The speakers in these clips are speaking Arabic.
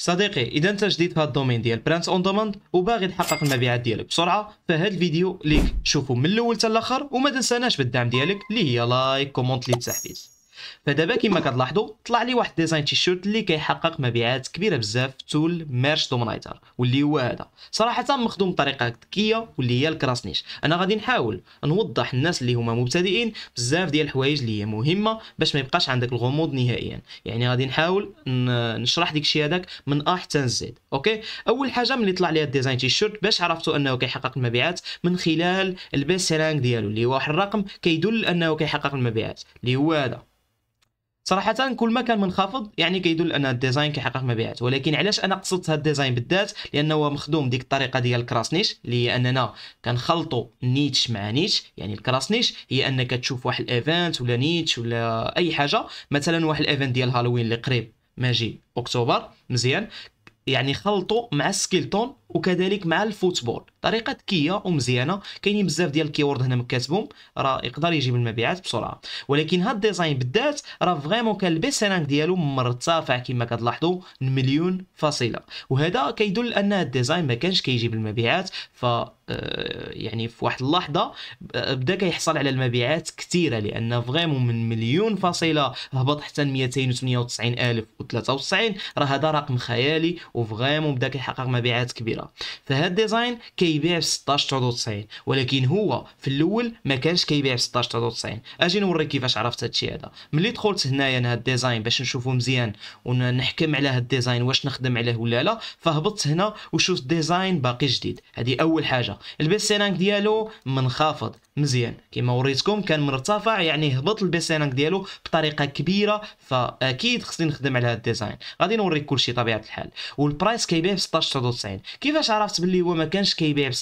صديقي اذا انت جديد في هذا الدومين ديال برانس اون دوماند وباغي تحقق المبيعات ديالك بسرعه فهاد الفيديو ليك شوفوا من الاول حتى الاخر وما تنساناش بالدعم ديالك اللي هي لايك كومونت لي تحفيز فدابا كما كتلاحظوا طلع لي واحد ديزاين تيشيرت اللي كيحقق مبيعات كبيره بزاف في تول مارش دومينايتر واللي هو هذا صراحه مخدوم بطريقه ذكيه واللي هي الكراس نيش انا غادي نحاول نوضح الناس اللي هما مبتدئين بزاف ديال الحوايج اللي هي مهمه باش ما يبقاش عندك الغموض نهائيا يعني غادي نحاول نشرح ديك الشيء هذاك من ا حتى زد اوكي اول حاجه ملي طلع لي الديزاين تيشيرت باش عرفتوا انه كيحقق المبيعات من خلال البيس رانك ديالو اللي هو واحد الرقم كيدل انه كيحقق المبيعات اللي هو هذا صراحه كل ما كان منخفض يعني كيدل ان الديزاين كيحقق مبيعات ولكن علاش انا قصدت هذا الديزاين بالذات لانه هو مخدوم ديك الطريقه ديال الكراسنيش اننا كنخلطوا نيتش مع نيتش يعني الكراسنيش هي انك تشوف واحد الايفنت ولا نيتش ولا اي حاجه مثلا واحد الايفنت ديال هالوين اللي قريب ماجي اكتوبر مزيان يعني خلطوا مع السكيلتون وكذلك مع الفوتبول طريقه ذكيه ومزيانه كاينين بزاف ديال الكيورد هنا مكاتبهم راه يقدر يجيب المبيعات بسرعه ولكن هاد الديزاين بالذات راه فريمون كان سي سيلينغ ديالو مرتفع كما كتلاحظوا مليون فاصله وهذا كيدل ان هاد الديزاين ما كانش كيجيب المبيعات ف آه، يعني في واحد اللحظه آه، بدا كيحصل على المبيعات كثيره لان فريمون من مليون فاصله هبط حتى 298 الف و93 راه هذا رقم خيالي وفريمون بدا كيحقق مبيعات كبيره كبيره فهاد الديزاين كيبيع ب 16.99 ولكن هو في الاول ما كانش كيبيع ب 16.99 اجي نوريك كيفاش عرفت هادشي هذا ملي دخلت هنايا لهاد الديزاين باش نشوفو مزيان ونحكم على هاد الديزاين واش نخدم عليه ولا لا فهبطت هنا وشفت ديزاين باقي جديد هذه اول حاجه البيست سيلينغ ديالو منخفض مزيان كما وريتكم كان مرتفع يعني هبط البيسينانك ديالو بطريقه كبيره فاكيد خصني نخدم على هذا الديزاين غادي نوريك كل شيء طبيعه الحال والبرايس كيبيع ب 16.99 كيفاش عرفت باللي هو ما كانش كيبيع ب 16.99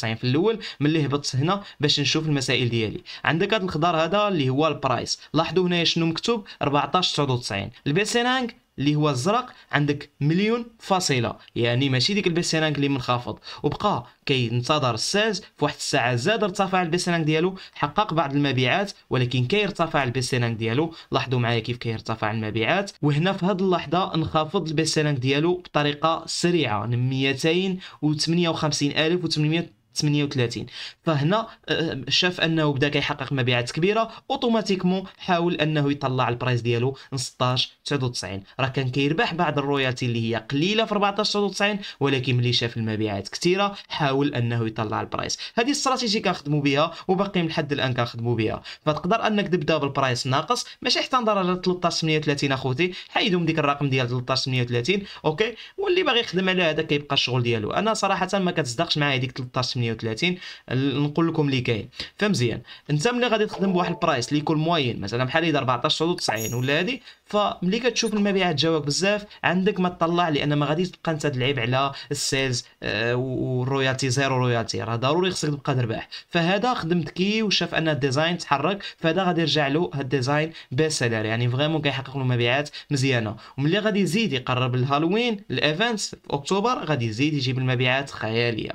في الاول ملي هبطت هنا باش نشوف المسائل ديالي عندك هذا الخضار هذا اللي هو البرايس لاحظوا هنايا شنو مكتوب 14.99 البيسينانك اللي هو الزرق عندك مليون فاصله يعني ماشي ديك البيسيرانك اللي منخفض وبقى كينتظر الساز في واحد الساعه زاد ارتفع البيسيرانك ديالو حقق بعض المبيعات ولكن كيرتفع البيسيرانك ديالو لاحظوا معايا كيف كيرتفع المبيعات وهنا في هذه اللحظه انخفض البيسيرانك ديالو بطريقه سريعه من 258 و800 38 فهنا أه، أه، شاف انه بدا كيحقق مبيعات كبيره اوتوماتيكمون حاول انه يطلع البرايس ديالو 16 99 راه كان كيربح بعض الرويالتي اللي هي قليله في 14 99 ولكن ملي شاف المبيعات كثيره حاول انه يطلع البرايس هذه الاستراتيجي كنخدموا بها وباقي من لحد الان كنخدموا بها فتقدر انك تبدا بالبرايس ناقص ماشي حتى لدرجه 13 38 اخوتي حيدوا من ديك الرقم ديال 13 38 اوكي واللي باغي يخدم على هذا كيبقى الشغل ديالو انا صراحه ما كتصدقش معايا ديك 13 38 نقول لكم اللي كاين فمزيان انت ملي غادي تخدم بواحد البرايس اللي يكون موين مثلا بحال اذا 14 90 ولا هذه فملي كتشوف المبيعات جاوك بزاف عندك ما تطلع لان ما غاديش تبقى انت تلعب على السيلز والرويالتي زيرو رويالتي راه ضروري خصك تبقى تربح فهذا خدم ذكي وشاف ان الديزاين تحرك فهذا غادي يرجع له هاد الديزاين بسالير يعني فريمون كيحقق له مبيعات مزيانه وملي غادي يزيد يقرب الهالوين الايفنت في اكتوبر غادي يزيد يجيب المبيعات خياليه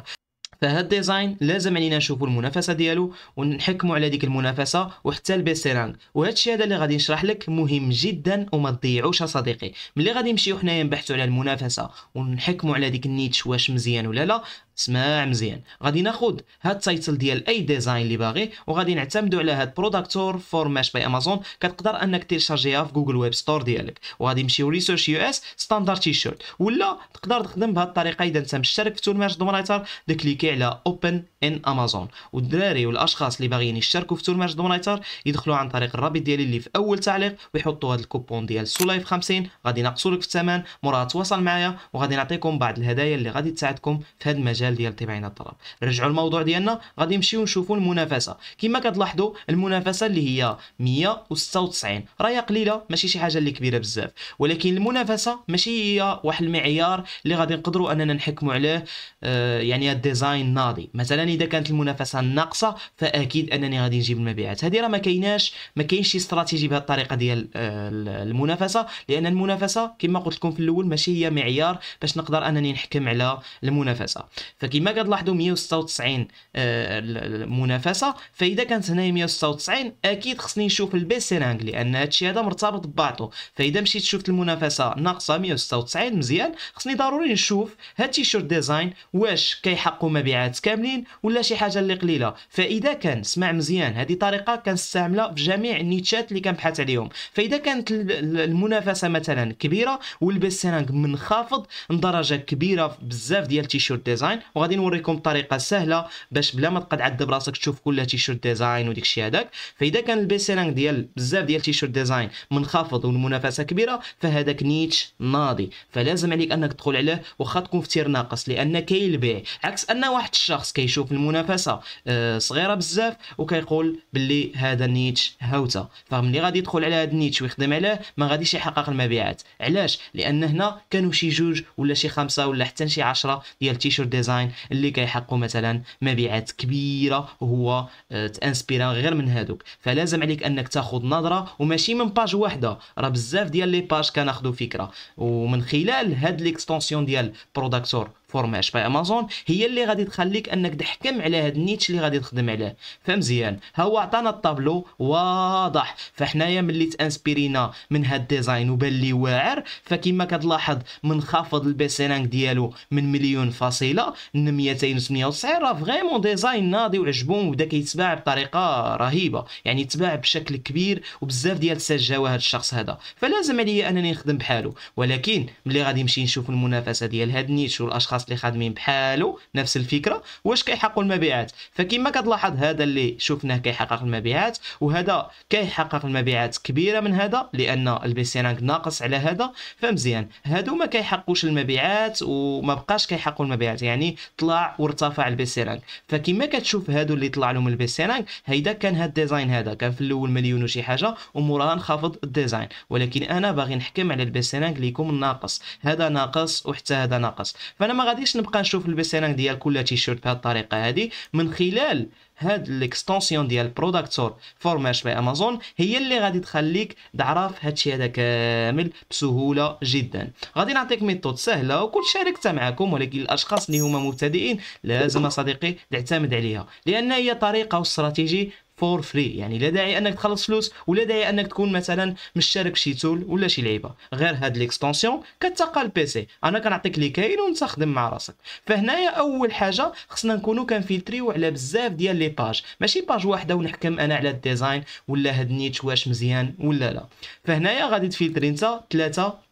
فهالديزاين لازم علينا نشوفوا المنافسه ديالو ونحكموا على ديك المنافسه وحتى رانك وهذا الشيء هذا اللي غادي نشرح لك مهم جدا وما تضيعوش صديقي ملي غادي نمشيو حنايا نبحثوا على المنافسه ونحكموا على ديك النيتش واش مزيان ولا لا اسمع مزيان غادي ناخد هاد التايتل ديال اي ديزاين اللي باغي وغادي نعتمدوا على هاد بروداكتور فور ماش باي امازون كتقدر انك تيشارجيها في جوجل ويب ستور ديالك وغادي نمشيو ريسيرش يو اس ستاندارد تي شيرت ولا تقدر تخدم بهاد الطريقه اذا انت مشترك في تول ماش دومينايتر دكليكي على اوبن ان امازون والدراري والاشخاص اللي باغيين يشتركوا في تول ماش دومينايتر يدخلوا عن طريق الرابط ديالي اللي في اول تعليق ويحطوا هاد الكوبون ديال سولايف 50 غادي نقصوا لك في الثمن موراها تواصل معايا وغادي نعطيكم بعض الهدايا اللي غادي تساعدكم في هاد المجال الاستغلال ديال الطباعه الطلب نرجعوا الموضوع ديالنا غادي نمشيو نشوفوا المنافسه كما كتلاحظوا المنافسه اللي هي 196 راهي قليله ماشي شي حاجه اللي كبيره بزاف ولكن المنافسه ماشي هي واحد المعيار اللي غادي نقدروا اننا نحكموا عليه آه يعني الديزاين ناضي مثلا اذا كانت المنافسه ناقصه فاكيد انني غادي نجيب المبيعات هذه راه ما كايناش ما كاينش شي استراتيجي بهذه الطريقه ديال آه المنافسه لان المنافسه كما قلت لكم في الاول ماشي هي معيار باش نقدر انني نحكم على المنافسه فكما كتلاحظوا 196 آه، المنافسه فاذا كانت هنا 196 اكيد خصني نشوف سي رانك لان هادشي هذا مرتبط ببعضه فاذا مشيت شفت المنافسه ناقصه 196 مزيان خصني ضروري نشوف هاد التيشيرت ديزاين واش كيحقوا مبيعات كاملين ولا شي حاجه اللي قليله فاذا كان سمع مزيان هذه طريقه كنستعملها في جميع النيتشات اللي كنبحث عليهم فاذا كانت المنافسه مثلا كبيره سي رانك منخفض لدرجه كبيره بزاف ديال التيشيرت ديزاين وغادي نوريكم طريقه سهله باش بلا ما تقعد عذب راسك تشوف كل تيشيرت ديزاين وديك الشيء هذاك فاذا كان البي سيلينغ ديال بزاف ديال تيشيرت ديزاين منخفض والمنافسه كبيره فهذاك نيتش ناضي فلازم عليك انك تدخل عليه واخا تكون في تير ناقص لان كاين البيع عكس ان واحد الشخص كيشوف المنافسه آه، صغيره بزاف وكيقول باللي هذا نيتش هاوته فملي غادي يدخل على هذا النيتش ويخدم عليه ما غاديش يحقق المبيعات علاش لان هنا كانوا شي جوج ولا شي خمسه ولا حتى شي 10 ديال تيشيرت ديزاين ديزاين اللي كيحققوا مثلا مبيعات كبيره وهو آه، تانسبيرا غير من هادوك فلازم عليك انك تاخذ نظره وماشي من باج واحده راه بزاف ديال لي باج كناخذوا فكره ومن خلال هاد ليكستونسيون ديال بروداكتور فورماش باي امازون هي اللي غادي تخليك انك تحكم على هاد النيتش اللي غادي تخدم عليه فمزيان ها هو عطانا الطابلو واضح فحنايا ملي تانسبيرينا من هاد الديزاين وبان لي واعر فكما كتلاحظ منخفض البي سي رانك ديالو من مليون فاصله ل 298 راه فريمون ديزاين ناضي وعجبهم وبدا كيتباع بطريقه رهيبه يعني تباع بشكل كبير وبزاف ديال تسجاوه هاد الشخص هذا فلازم عليا انني نخدم بحالو ولكن ملي غادي نمشي نشوف المنافسه ديال هاد النيتش والاشخاص الاشخاص اللي خادمين بحالو نفس الفكره واش كيحققوا المبيعات فكما كتلاحظ هذا اللي شفناه كيحقق المبيعات وهذا كيحقق المبيعات كبيره من هذا لان رانك ناقص على هذا فمزيان هادو ما كيحققوش المبيعات وما بقاش كيحققوا المبيعات يعني طلع وارتفع رانك فكما كتشوف هادو اللي طلع لهم رانك هيدا كان هاد الديزاين هذا كان في الاول مليون وشي حاجه وموراها انخفض الديزاين ولكن انا باغي نحكم على رانك اللي يكون ناقص هذا ناقص وحتى هذا ناقص فانا ما غاديش نبقى نشوف البيسيرانغ ديال كل تيشيرت بهذه الطريقه هذه من خلال هاد ليكستونسيون ديال بروداكتور فورماش باي امازون هي اللي غادي تخليك تعرف هادشي هذا كامل بسهوله جدا غادي نعطيك ميثود سهله وكل شاركتها معكم ولكن الاشخاص اللي هما مبتدئين لازم صديقي تعتمد عليها لان هي طريقه واستراتيجي فور فري يعني لا داعي انك تخلص فلوس ولا داعي انك تكون مثلا مشترك شي تول ولا شي لعيبه غير هاد ليكستونسيون كتلقى البيسي انا كنعطيك لي كاين وانت خدم مع راسك فهنايا اول حاجه خصنا نكونو كنفلتريو على بزاف ديال لي باج ماشي باج واحده ونحكم انا على الديزاين ولا هاد النيتش واش مزيان ولا لا فهنايا غادي تفلتري انت ثلاثه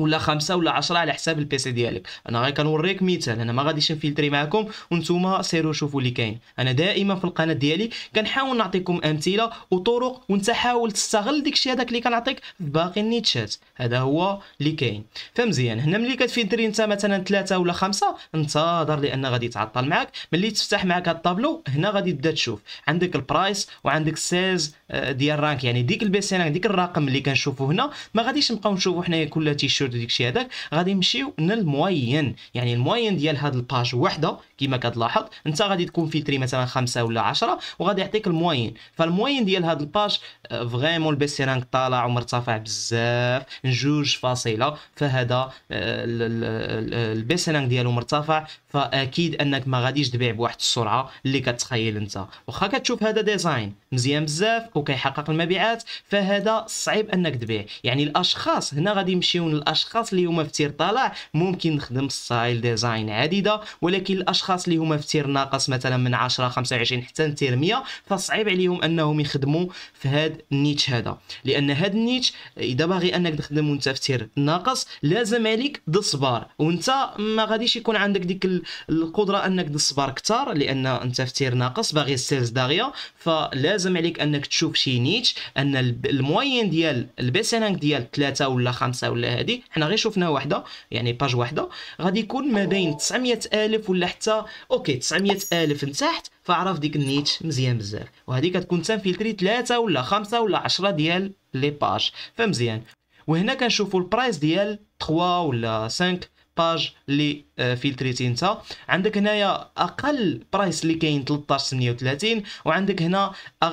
ولا خمسة ولا عشرة على حساب البيسي ديالك انا غير كنوريك مثال انا ما غاديش نفلتري معكم وانتم سيروا شوفوا اللي كاين انا دائما في القناه ديالي كنحاول نعطيكم امثله وطرق وانت حاول تستغل داكشي هذاك اللي كنعطيك في باقي النيتشات هذا هو اللي كاين فمزيان هنا ملي كتفلتري انت مثلا ثلاثه ولا خمسه انتظر لان غادي تعطل معك ملي تفتح معك هاد الطابلو هنا غادي تبدا تشوف عندك البرايس وعندك السيز آه، ديال الرانك يعني ديك البيسي ديك الرقم اللي كنشوفوا هنا ما غاديش نبقاو نشوفوا حنايا كل تيشيرت الجود الشيء هذاك غادي نمشيو للموين يعني الموين ديال هاد الباج وحده كما كتلاحظ انت غادي تكون فيلتري مثلا خمسة ولا عشرة وغادي يعطيك الموين فالموين ديال هاد الباج آه، فريمون سي رانك طالع ومرتفع بزاف جوج فاصله فهذا آه، سي رانك ديالو مرتفع فاكيد انك ما غاديش تبيع بواحد السرعه اللي كتخيل انت واخا كتشوف هذا ديزاين مزيان بزاف وكيحقق المبيعات فهذا صعيب انك تبيع يعني الاشخاص هنا غادي يمشيو الاشخاص اللي هما في تير طالع ممكن نخدم ستايل ديزاين عديده ولكن الاشخاص اللي هما في تير ناقص مثلا من 10 25 حتى لتير 100 فصعيب عليهم انهم يخدموا في هذا النيتش هذا لان هذا النيتش اذا باغي انك تخدم وانت في تير ناقص لازم عليك تصبر وانت ما غاديش يكون عندك ديك القدره انك تصبر اكثر لان انت في تير ناقص باغي السيلز داغيه فلازم عليك انك تشوف شي نيتش ان الموين ديال البيسينانك ديال 3 ولا 5 ولا هذه حنا غير شفنا واحده يعني باج واحده غادي يكون ما بين 900 الف ولا حتى اوكي 900 الف لتحت فعرف ديك النيتش مزيان بزاف وهذه كتكون فيلتري 3 ولا 5 ولا 10 ديال لي باج فمزيان وهنا كنشوفوا البرايس ديال 3 ولا 5 باج اللي فلتريتي انت عندك هنايا اقل برايس اللي كاين 1338 وعندك هنا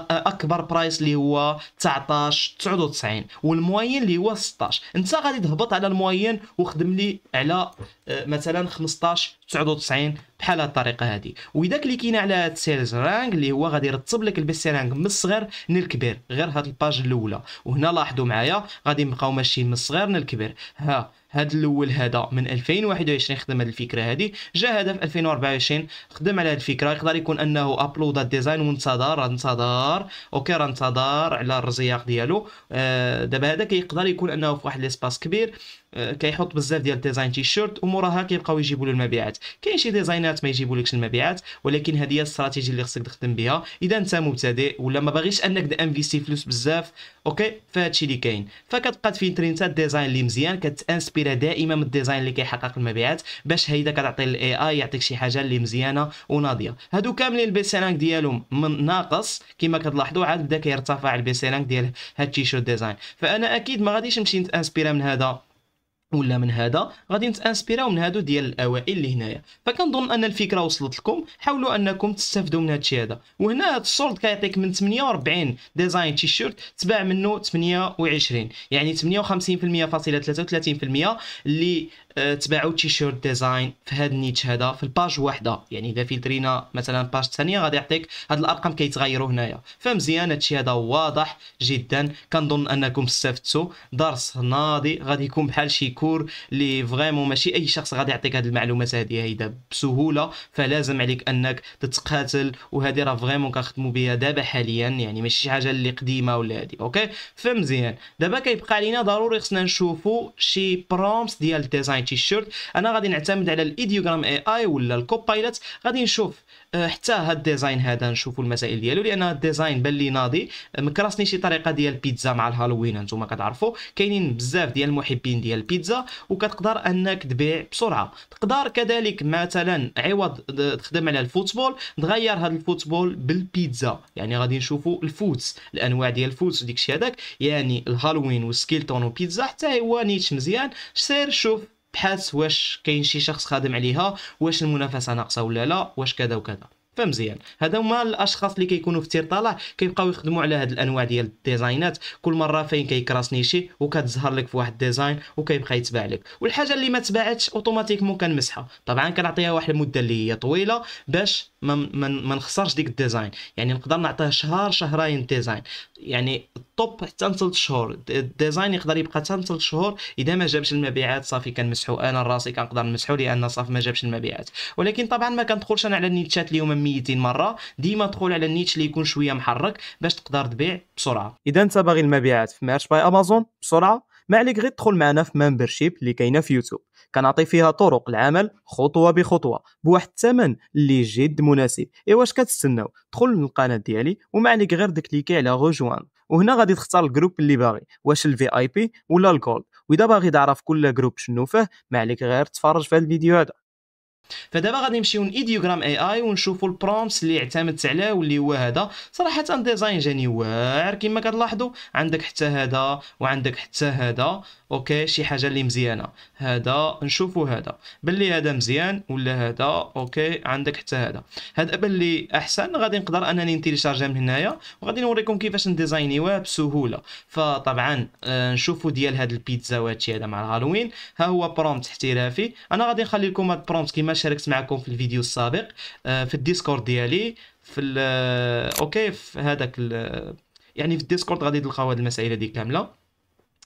اكبر برايس اللي هو 1999 والموين اللي هو 16 انت غادي تهبط على الموين وخدم لي على آه، مثلا 15 99 بحال هاد الطريقه هادي واذا كليكينا على هاد سيلز رانك اللي هو غادي يرتب لك البيست رانك من الصغير للكبير غير هاد الباج الاولى وهنا لاحظوا معايا غادي نبقاو ماشيين من الصغير للكبير ها هاد الاول هذا من 2021 خدم هاد الفكره هادي جا هذا في 2024 خدم على هاد الفكره يقدر يكون انه ابلود ديزاين وانتظر راه انتظر اوكي راه انتظر على الرزياق ديالو آه دابا هذا كيقدر يكون انه في واحد ليسباس كبير آه، كيحط بزاف ديال ديزاين تي شيرت وموراها كيبقاو يجيبوا له المبيعات كاين شي ديزاينات ما يجيبولكش المبيعات ولكن هذه هي الاستراتيجي اللي خصك تخدم بها اذا انت مبتدئ ولا ما باغيش انك انفيستي فلوس بزاف اوكي فهادشي اللي كاين فكتبقى في ترينتا الديزاين اللي مزيان كتانسبيرا دائما من الديزاين اللي كيحقق المبيعات باش هيدا كتعطي الاي اي يعطيك شي حاجه اللي مزيانه وناضيه هادو كاملين البي سيلانك ديالهم من ناقص كما كتلاحظوا عاد بدا كيرتفع البي سيلانك ديال هاد التيشيرت ديزاين فانا اكيد ما غاديش نمشي نتانسبيرا من هذا ولا من هذا غادي نتانسبيراو من هادو ديال الاوائل اللي هنايا فكنظن ان الفكره وصلت لكم حاولوا انكم تستافدوا من هادشي هذا وهنا هاد السورد كيعطيك من 48 ديزاين تي شيرت تباع منه 28 يعني 58% فاصله 33% اللي آه، تباعوا تيشيرت ديزاين في هاد النيتش هذا في الباج واحده يعني اذا فلترينا مثلا باج الثانيه غادي يعطيك هاد الارقام كيتغيروا هنايا فمزيان هادشي هذا واضح جدا كنظن انكم استفدتوا درس ناضي غادي يكون بحال شي كور اللي فريمون ماشي اي شخص غادي يعطيك هاد المعلومات هادي هيدا بسهوله فلازم عليك انك تتقاتل وهادي راه فريمون كنخدموا بها دابا حاليا يعني ماشي شي حاجه اللي قديمه ولا هادي اوكي فمزيان دابا كيبقى علينا ضروري خصنا نشوفوا شي برومس ديال الديزاين تيشيرت انا غادي نعتمد على الايديوغرام اي اي ولا الكوبايلوت غادي نشوف آه، حتى هاد الديزاين هذا نشوفوا المسائل ديالو لان هاد الديزاين بان لي ناضي آه، مكراسني شي طريقه ديال البيتزا مع الهالوين انتم كتعرفوا كاينين بزاف ديال المحبين ديال البيتزا وكتقدر انك تبيع بسرعه تقدر كذلك مثلا عوض تخدم على الفوتبول تغير هاد الفوتبول بالبيتزا يعني غادي نشوفوا الفوتس الانواع ديال الفوتس الشيء هذاك يعني الهالوين والسكيلتون وبيتزا حتى هو نيتش مزيان سير شوف بحث واش كاين شي شخص خادم عليها واش المنافسه ناقصه ولا لا واش كذا وكذا فمزيان هذا هما الاشخاص اللي كيكونوا في تير طالع كيبقاو يخدموا على هاد الانواع ديال الديزاينات كل مره فين كيكراسني شي وكتظهر لك في واحد الديزاين وكيبقى يتباع لك والحاجه اللي ما تباعتش اوتوماتيكمون كنمسحها طبعا كنعطيها واحد المده اللي هي طويله باش ما ما نخسرش ديك الديزاين يعني نقدر نعطيه شهر شهرين ديزاين يعني الطوب حتى ل شهور الديزاين يقدر يبقى حتى ل شهور اذا ما جابش المبيعات صافي كنمسحو انا راسي كنقدر نمسحو لان صافي ما جابش المبيعات ولكن طبعا ما كندخلش انا على النيتشات اليوم 200 مره ديما تدخل على النيتش اللي يكون شويه محرك باش تقدر تبيع بسرعه اذا انت باغي المبيعات في مارش باي امازون بسرعه ما عليك غير تدخل معنا في ممبرشيب اللي كاينه في يوتيوب كنعطي فيها طرق العمل خطوه بخطوه بواحد الثمن اللي جد مناسب ايوا واش كتستناو دخل للقناه ديالي وما عليك غير دكليكي على رجوان وهنا غادي تختار الجروب اللي باغي واش الفي اي بي ولا الجولد واذا باغي تعرف كل جروب شنو فيه ما عليك غير تفرج في هذا الفيديو هذا فدابا غادي نمشيو لايديوغرام اي اي ونشوفوا البرومبت اللي اعتمدت عليه واللي هو هذا صراحه ديزاين جاني واعر كما كتلاحظوا عندك حتى هذا وعندك حتى هذا اوكي شي حاجه اللي مزيانه هذا نشوفوا هذا باللي هذا مزيان ولا هذا اوكي عندك حتى هذا هذا باللي احسن غادي نقدر انني نتيليشارجا من هنايا وغادي نوريكم كيفاش نديزاينيوه بسهوله فطبعا آه نشوفوا ديال هاد البيتزا وهادشي هذا مع الهالوين ها هو برومبت احترافي انا غادي نخلي لكم هاد البرومبت كيما شاركت معكم في الفيديو السابق آه، في الديسكورد ديالي في آه، اوكي في هذاك آه، يعني في الديسكورد غادي تلقاو هذه المسائل هذه كامله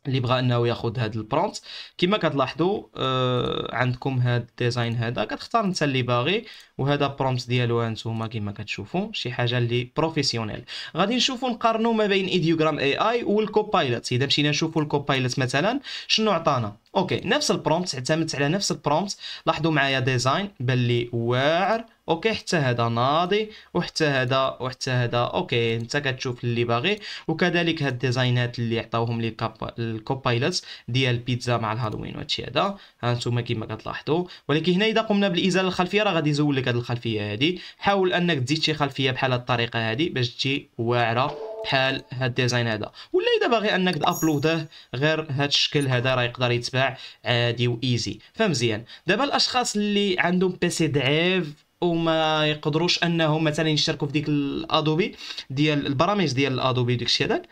اللي بغى انه ياخذ هذا البرومبت كما كتلاحظوا آه عندكم هذا الديزاين هذا كتختار انت اللي باغي وهذا برومبت ديالو هانتوما كما كتشوفوا شي حاجه اللي بروفيسيونيل غادي نشوفوا نقارنوا ما بين ايديوغرام اي اي والكوبايلوت اذا مشينا نشوفوا الكوبايلوت مثلا شنو عطانا اوكي نفس البرومبت اعتمدت على نفس البرومبت لاحظوا معايا ديزاين بان لي واعر اوكي حتى هذا ناضي وحتى هذا وحتى هذا اوكي انت كتشوف اللي باغي وكذلك هاد الديزاينات اللي عطاوهم لي الكوبايلوت ديال البيتزا مع الهالوين وهادشي هذا ها انتم كما كتلاحظوا ولكن هنا اذا قمنا بالازاله الخلفيه راه غادي يزول لك هاد الخلفيه هادي حاول انك تزيد شي خلفيه بحال هاد الطريقه هادي باش تجي واعره بحال هاد الديزاين هذا ولا اذا باغي انك تابلوده غير هاد الشكل هذا راه يقدر يتباع عادي وايزي فمزيان دابا الاشخاص اللي عندهم بيسي ضعيف وما يقدروش انهم مثلا يشتركوا في ديك الادوبي ديال البرامج ديال الادوبي ديك الشيء هذاك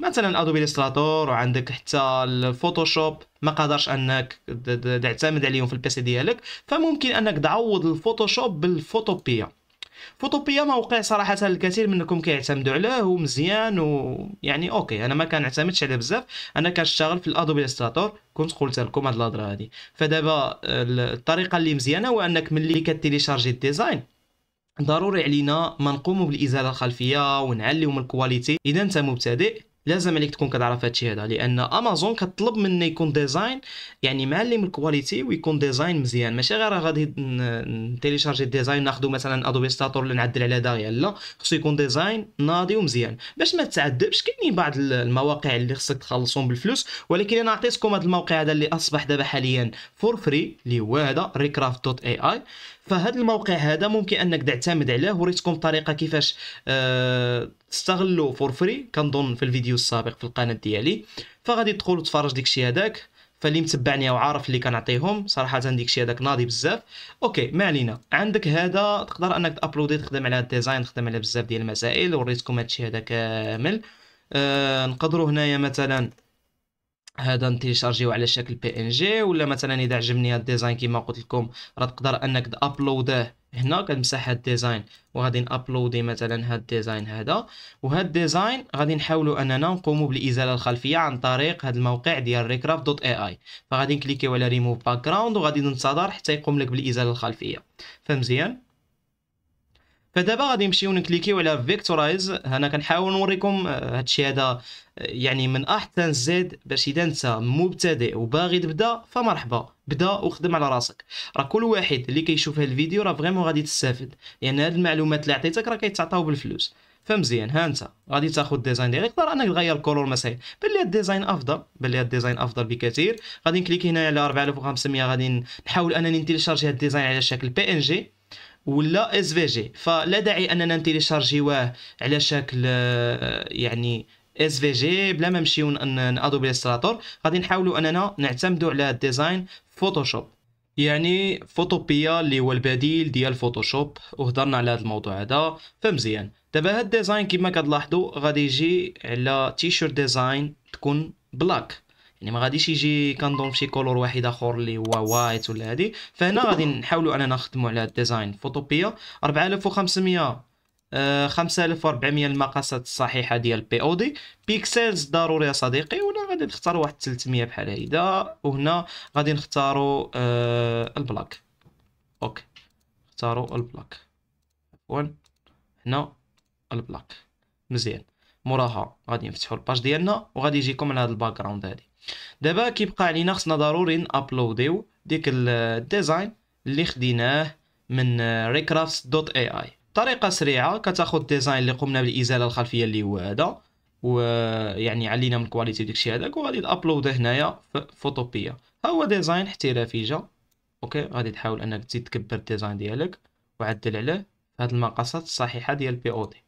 مثلا ادوبي الستراتور وعندك حتى الفوتوشوب ما قادرش انك تعتمد عليهم في البيسي ديالك فممكن انك تعوض الفوتوشوب بالفوتوبيا فوتوبيا موقع صراحه الكثير منكم كيعتمدوا عليه ومزيان ويعني اوكي انا ما كنعتمدش عليه بزاف انا كنشتغل في الادوبي الستراتور كنت قلت لكم هاد الهضره هادي فدابا الطريقه اللي مزيانه هو انك ملي كتيليشارجي الديزاين ضروري علينا ما نقوموا بالازاله الخلفيه ونعليو من الكواليتي اذا انت مبتدئ لازم عليك تكون كتعرف هادشي هذا لان امازون كطلب منه يكون ديزاين يعني معلم الكواليتي ويكون ديزاين مزيان ماشي غير غادي نتيليشارجي ديزاين ناخذو مثلا ادوبي ستاتور اللي نعدل على داغيا لا خصو يكون ديزاين ناضي ومزيان باش ما تعذبش كاينين بعض المواقع اللي خصك تخلصهم بالفلوس ولكن انا عطيتكم هذا الموقع هذا اللي اصبح دابا حاليا فور فري اللي هو هذا ريكرافت دوت اي اي فهذا الموقع هذا ممكن انك تعتمد عليه وريتكم طريقه كيفاش آه، تستغلو فور فري كنظن في الفيديو السابق في القناه ديالي فغادي تدخل وتفرج داكشي هذاك فاللي متبعني وعارف اللي كنعطيهم صراحه داكشي هذاك ناضي بزاف اوكي ما علينا عندك هذا تقدر انك تابلودي تخدم على الديزاين تخدم على بزاف ديال المسائل وريتكم هادشي هذا كامل آه نقدروا هنايا مثلا هذا نتيشارجيو على شكل بي ان جي ولا مثلا اذا عجبني هاد الديزاين كما قلت لكم راه تقدر انك ابلوده هنا كنمسح هاد الديزاين وغادي نابلودي مثلا هاد الديزاين هذا وهذا الديزاين غادي نحاولوا اننا نقوموا بالازاله الخلفيه عن طريق هاد الموقع ديال ريكرافت دوت اي اي فغادي نكليكيو على ريموف باك جراوند وغادي ننتظر حتى يقوم لك بالازاله الخلفيه فمزيان فدابا غادي نمشيو نكليكيو على فيكتورايز انا كنحاول نوريكم آه، هادشي هذا آه، يعني من احسن زيد باش اذا انت مبتدئ وباغي تبدا فمرحبا بدا وخدم على راسك راه كل واحد اللي كيشوف هاد الفيديو راه فريمون غادي تستافد لان يعني هاد المعلومات اللي عطيتك راه كيتعطاو بالفلوس فمزيان ها انت غادي تاخذ ديزاين ديريكت راه انك تغير الكولور مسائل بان لي الديزاين افضل بان لي الديزاين افضل بكثير غادي نكليك هنا على 4500 غادي نحاول انني نتيليشارجي هاد الديزاين على شكل بي ان جي ولا اس في جي فلا داعي اننا نتيليشارجيوه على شكل آه، يعني اس في جي بلا ما نمشيو نادوبي الستراتور غادي نحاولوا اننا نعتمدوا على الديزاين فوتوشوب يعني فوتوبيا اللي هو البديل ديال فوتوشوب وهضرنا على هذا الموضوع هذا فمزيان دابا هاد الديزاين كما كتلاحظوا غادي يجي على تيشيرت ديزاين تكون بلاك يعني ما غاديش يجي كنضون فشي كولور واحد اخر اللي هو وايت ولا هادي فهنا غادي نحاولوا اننا نخدموا على ديزاين فوتوبيا 4500 آه 5400 المقاسات الصحيحه ديال بي او دي بيكسلز ضروري يا صديقي ولا غادي نختاروا واحد 300 بحال هيدا وهنا غادي نختاروا آه البلاك اوكي نختاروا البلاك عفوا هنا البلاك مزيان موراها غادي نفتحوا الباج ديالنا وغادي يجيكم على هذا الباك جراوند هادي دابا كيبقى علينا خصنا ضروري نابلوديو ديك الديزاين اللي خديناه من دوت اي اي طريقه سريعه كتاخد الديزاين اللي قمنا بالازاله الخلفيه اللي هو هذا ويعني آه، علينا من الكواليتي داكشي هذاك وغادي نابلود هنايا في فوتوبيا ها هو ديزاين احترافي جا اوكي غادي تحاول انك تزيد تكبر الديزاين ديالك وعدل عليه بهاد المقاسات الصحيحه ديال بي او دي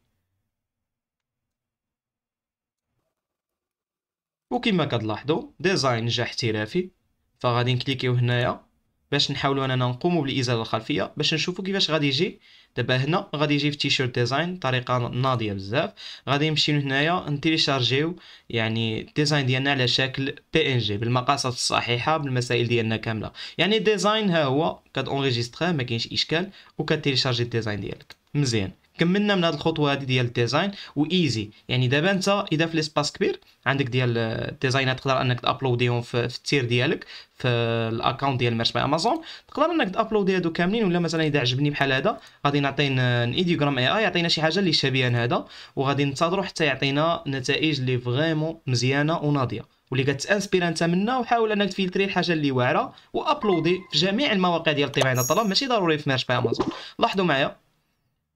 وكما كتلاحظوا ديزاين جا احترافي فغادي نكليكيو هنايا باش نحاولوا اننا نقوموا بالازاله الخلفيه باش نشوفوا كيفاش غادي يجي دابا هنا غادي يجي في تيشيرت ديزاين بطريقه ناضيه بزاف غادي نمشيو هنايا نتيليشارجيو يعني ديزاين ديالنا على شكل بي ان جي بالمقاسات الصحيحه بالمسائل ديالنا كامله يعني ديزاين ها هو اونريجستري ما كاينش اشكال وكتيليشارجي الديزاين ديالك مزيان كملنا من هذه الخطوه هذه ديال الديزاين وايزي يعني دابا انت اذا في ليسباس كبير عندك ديال الديزاينات تقدر انك تابلوديهم في, في التير ديالك في الاكونت ديال مارش باي امازون تقدر انك تابلودي هادو كاملين ولا مثلا اذا عجبني بحال هذا غادي نعطي ايديوغرام اي اي يعطينا شي حاجه اللي شبيهه لهذا وغادي ننتظروا حتى يعطينا نتائج اللي فريمون مزيانه وناضيه واللي كتانسبير انت منها وحاول انك تفلتري الحاجه اللي واعره وابلودي في جميع المواقع ديال الطباعه الطلب ماشي ضروري في مارش باي امازون لاحظوا معايا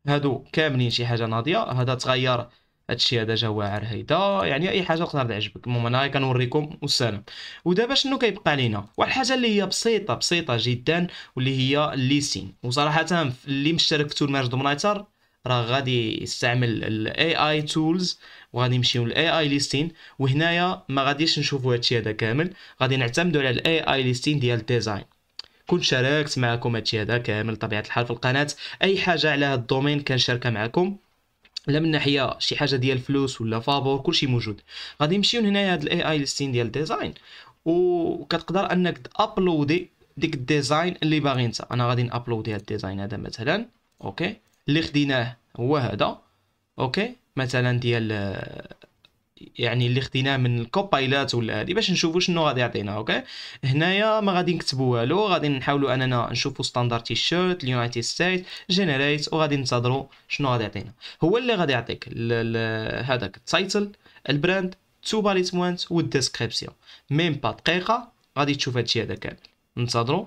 هادو كاملين شي حاجه ناضيه هذا تغير هادشي هذا جا واعر هيدا يعني اي حاجه تقدر تعجبك المهم انا كنوريكم والسلام ودابا شنو كيبقى لينا واحد الحاجه اللي هي بسيطه بسيطه جدا واللي هي الليسين وصراحه اللي مشترك في تول دومنايتر راه غادي يستعمل الاي اي تولز وغادي نمشيو للاي اي ليستين وهنايا ما غاديش نشوفوا هادشي هذا كامل غادي نعتمدوا على الاي اي ليستين ديال الديزاين كنت شاركت معكم هادشي هذا كامل طبيعه الحال في القناه اي حاجه على هاد الدومين كنشاركها معكم لا من ناحيه شي حاجه ديال الفلوس ولا فابور كلشي موجود غادي نمشيو لهنايا هاد الاي اي ليستين ديال الديزاين وكتقدر انك تابلودي ديك الديزاين اللي باغي انت انا غادي نابلودي هاد الديزاين هذا مثلا اوكي اللي خديناه هو هذا اوكي مثلا ديال يعني اللي خديناه من الكوبايلات ولا هادي باش نشوفوا شنو غادي يعطينا اوكي هنايا ما غادي نكتبوا والو غادي نحاولوا اننا نشوفوا ستاندارد تي شيرت اليونايتد ستيت جينيريت وغادي ننتظروا شنو غادي يعطينا هو اللي غادي يعطيك هذاك التايتل البراند تو موانت والديسكريبسيون ميم با دقيقه غادي تشوف هادشي هذا كامل ننتظروا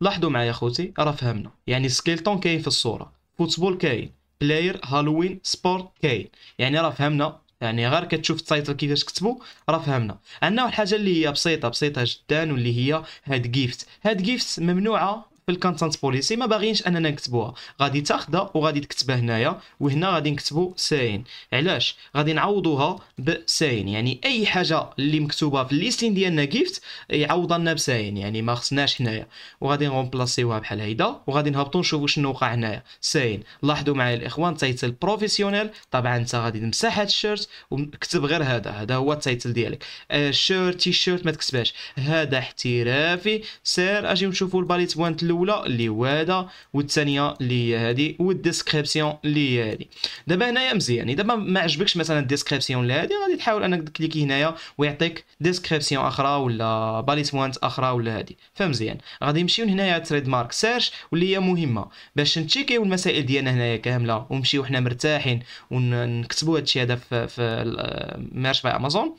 لاحظوا معايا خوتي راه فهمنا يعني سكيلتون كاين في الصوره فوتبول كاين بلاير هالوين سبورت كاين يعني راه فهمنا يعني غير كتشوف التايتل كيفاش كتبوا راه فهمنا عندنا واحد الحاجه اللي هي بسيطه بسيطه جدا واللي هي هاد جيفت هاد جيفت ممنوعه في الكونتنت بوليسي ما باغيينش اننا نكتبوها غادي تاخذها وغادي تكتبها هنايا وهنا غادي نكتبوا ساين علاش غادي نعوضوها بساين يعني اي حاجه اللي مكتوبه في الليستين ديالنا جيفت يعوضها لنا بساين يعني ما خصناش هنايا وغادي نغومبلاسيوها بحال هيدا وغادي نهبطوا نشوفوا شنو وقع هنايا ساين لاحظوا معايا الاخوان تايتل بروفيسيونيل طبعا انت غادي تمسح هاد الشيرت وكتب غير هذا هذا هو التايتل ديالك الشيرت تي شيرت ما تكتبهاش هذا احترافي سير اجي نشوفوا الباليت بوانت الاولى اللي هو هذا والثانيه اللي هي هذه والديسكريبسيون اللي هي هذه دابا هنايا مزيان يعني دابا ما عجبكش مثلا الديسكريبسيون اللي هذه غادي تحاول انك تكليكي هنايا ويعطيك ديسكريبسيون اخرى ولا باليس بوينت اخرى ولا هذه فمزيان غادي نمشيو هنايا تريد مارك سيرش واللي هي مهمه باش نتشيكيو المسائل ديالنا هنايا كامله ونمشيو حنا مرتاحين ونكتبوا هادشي هذا في, في مارش باي امازون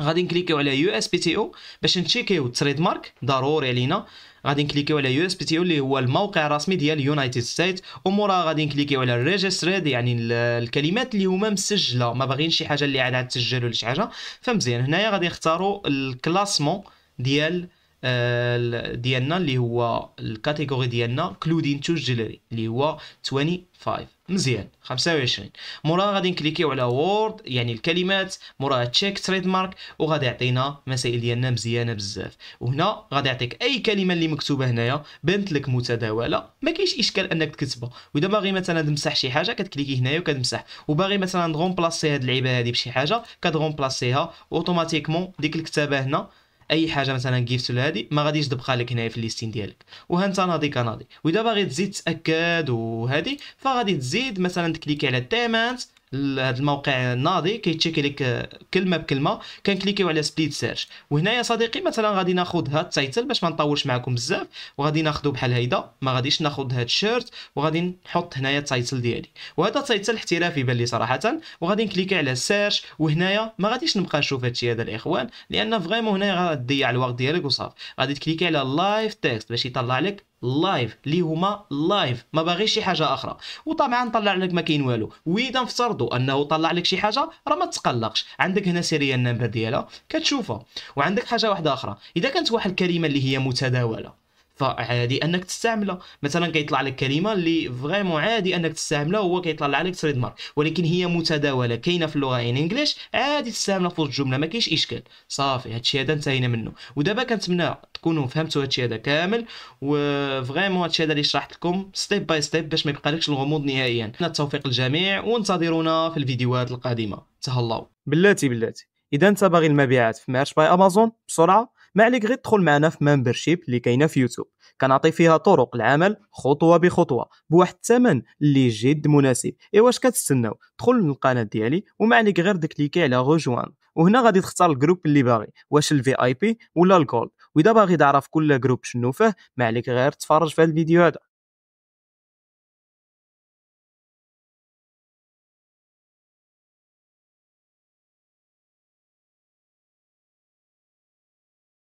غادي نكليكيو على يو اس بي تي او باش نتشيكيو تريد مارك ضروري علينا غادي نكليكيو على يو اس بي تي اللي هو الموقع الرسمي ديال يونايتد ستيت ومورا غادي نكليكيو على ريجستريد يعني الكلمات اللي هما مسجله ما باغيين شي حاجه اللي عاد تسجل ولا شي حاجه فمزيان هنايا غادي نختاروا الكلاسمون ديال آه، ديالنا اللي هو الكاتيجوري ديالنا كلودين تو جيلري اللي هو 25 مزيان 25 موراها غادي نكليكيو على وورد يعني الكلمات موراها تشيك تريد مارك وغادي يعطينا مسائل ديالنا مزيانه بزاف وهنا غادي يعطيك اي كلمه اللي مكتوبه هنايا بانت لك متداوله ما كاينش اشكال انك تكتبها واذا باغي مثلا تمسح شي حاجه كتكليكي هنايا وكتمسح وباغي مثلا بلاصي هاد اللعيبه هادي بشي حاجه كتغومبلاسيها اوتوماتيكمون ديك الكتابه هنا اي حاجه مثلا جيفت ولا هادي ما غاديش تبقى لك هنايا في الليستين ديالك وها انت ناضي كناضي واذا باغي تزيد تاكد وهادي فغادي تزيد مثلا تكليكي على التيمنت لهذا الموقع الناضي كيتشيكي لك كلمه بكلمه كنكليكيو على سبيد سيرش وهنايا صديقي مثلا غادي ناخذ هاد التايتل باش ما نطولش معكم بزاف وغادي ناخذو بحال هيدا ما غاديش ناخذ هاد الشيرت وغادي نحط هنايا التايتل ديالي وهذا تايتل احترافي بان لي صراحه وغادي نكليكي على سيرش وهنايا ما غاديش نبقى نشوف هادشي هذا الاخوان لان فريمون هنايا غادي تضيع الوقت ديالك وصافي غادي تكليكي على لايف تيكست باش يطلع لك لايف اللي هما لايف ما باغيش شي حاجه اخرى وطبعا طلع لك ما كاين والو واذا نفترضوا انه طلع لك شي حاجه راه ما تقلقش عندك هنا سيريال نمبر ديالها كتشوفها وعندك حاجه واحده اخرى اذا كانت واحد الكلمه اللي هي متداوله فعادي انك تستعملها مثلا كيطلع لك كلمه اللي فريمون عادي انك تستعملها هو كيطلع لك تريد مارك ولكن هي متداوله كاينه في اللغه ان انجليش عادي تستعملها في وسط الجمله ما كاينش اشكال صافي هادشي هذا انتهينا منه ودابا كنتمنى تكونوا فهمتوا هادشي هذا كامل وفريمون هادشي هذا اللي شرحت لكم ستيب باي ستيب باش ما يبقالكش الغموض نهائيا نتمنى التوفيق للجميع وانتظرونا في الفيديوهات القادمه تهلاو بلاتي بلاتي اذا انت باغي المبيعات في مارش باي امازون بسرعه ما عليك غير تدخل معنا في ممبرشيب اللي كاينه في يوتيوب كنعطي فيها طرق العمل خطوه بخطوه بواحد الثمن اللي جد مناسب ايوا واش كتستناو دخل للقناه ديالي وما عليك غير دكليكي على روجوان وهنا غادي تختار الجروب اللي باغي واش الفي اي بي ولا الجولد واذا باغي تعرف كل جروب شنو فيه ما عليك غير تفرج في الفيديو هذا